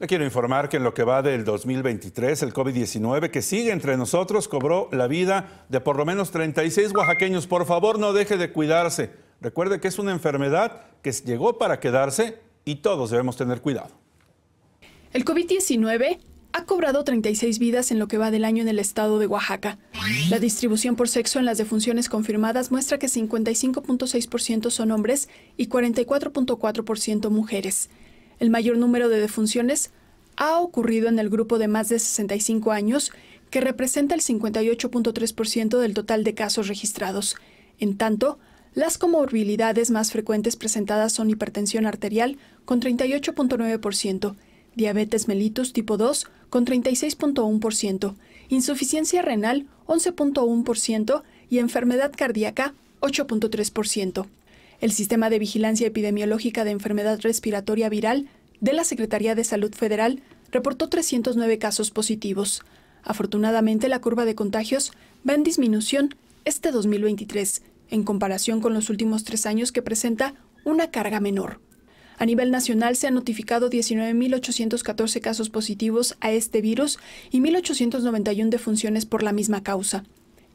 Le quiero informar que en lo que va del 2023, el COVID-19 que sigue entre nosotros cobró la vida de por lo menos 36 oaxaqueños. Por favor, no deje de cuidarse. Recuerde que es una enfermedad que llegó para quedarse y todos debemos tener cuidado. El COVID-19 ha cobrado 36 vidas en lo que va del año en el estado de Oaxaca. La distribución por sexo en las defunciones confirmadas muestra que 55.6% son hombres y 44.4% mujeres. El mayor número de defunciones ha ocurrido en el grupo de más de 65 años, que representa el 58.3% del total de casos registrados. En tanto, las comorbilidades más frecuentes presentadas son hipertensión arterial con 38.9%, diabetes mellitus tipo 2 con 36.1%, insuficiencia renal 11.1% y enfermedad cardíaca 8.3% el Sistema de Vigilancia Epidemiológica de Enfermedad Respiratoria Viral de la Secretaría de Salud Federal reportó 309 casos positivos. Afortunadamente, la curva de contagios va en disminución este 2023, en comparación con los últimos tres años que presenta una carga menor. A nivel nacional se han notificado 19.814 casos positivos a este virus y 1.891 defunciones por la misma causa.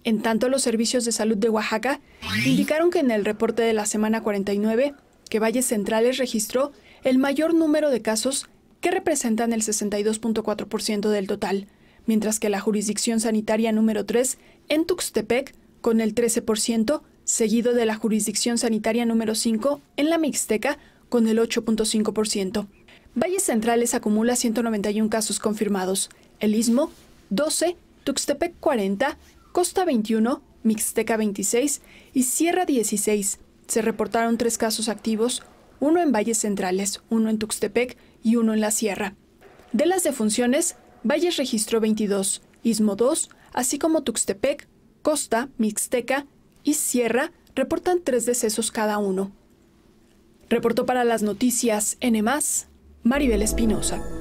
En tanto, los servicios de salud de Oaxaca indicaron que en el reporte de la semana 49, que Valles Centrales registró el mayor número de casos que representan el 62.4% del total, mientras que la jurisdicción sanitaria número 3 en Tuxtepec, con el 13%, seguido de la jurisdicción sanitaria número 5 en la Mixteca, con el 8.5%. Valles Centrales acumula 191 casos confirmados, el Istmo 12, Tuxtepec 40, Costa 21, Mixteca 26 y Sierra 16. Se reportaron tres casos activos, uno en Valles Centrales, uno en Tuxtepec y uno en la Sierra. De las defunciones, Valles registró 22, Istmo 2, así como Tuxtepec, Costa, Mixteca y Sierra reportan tres decesos cada uno. Reportó para las noticias N, Maribel Espinosa.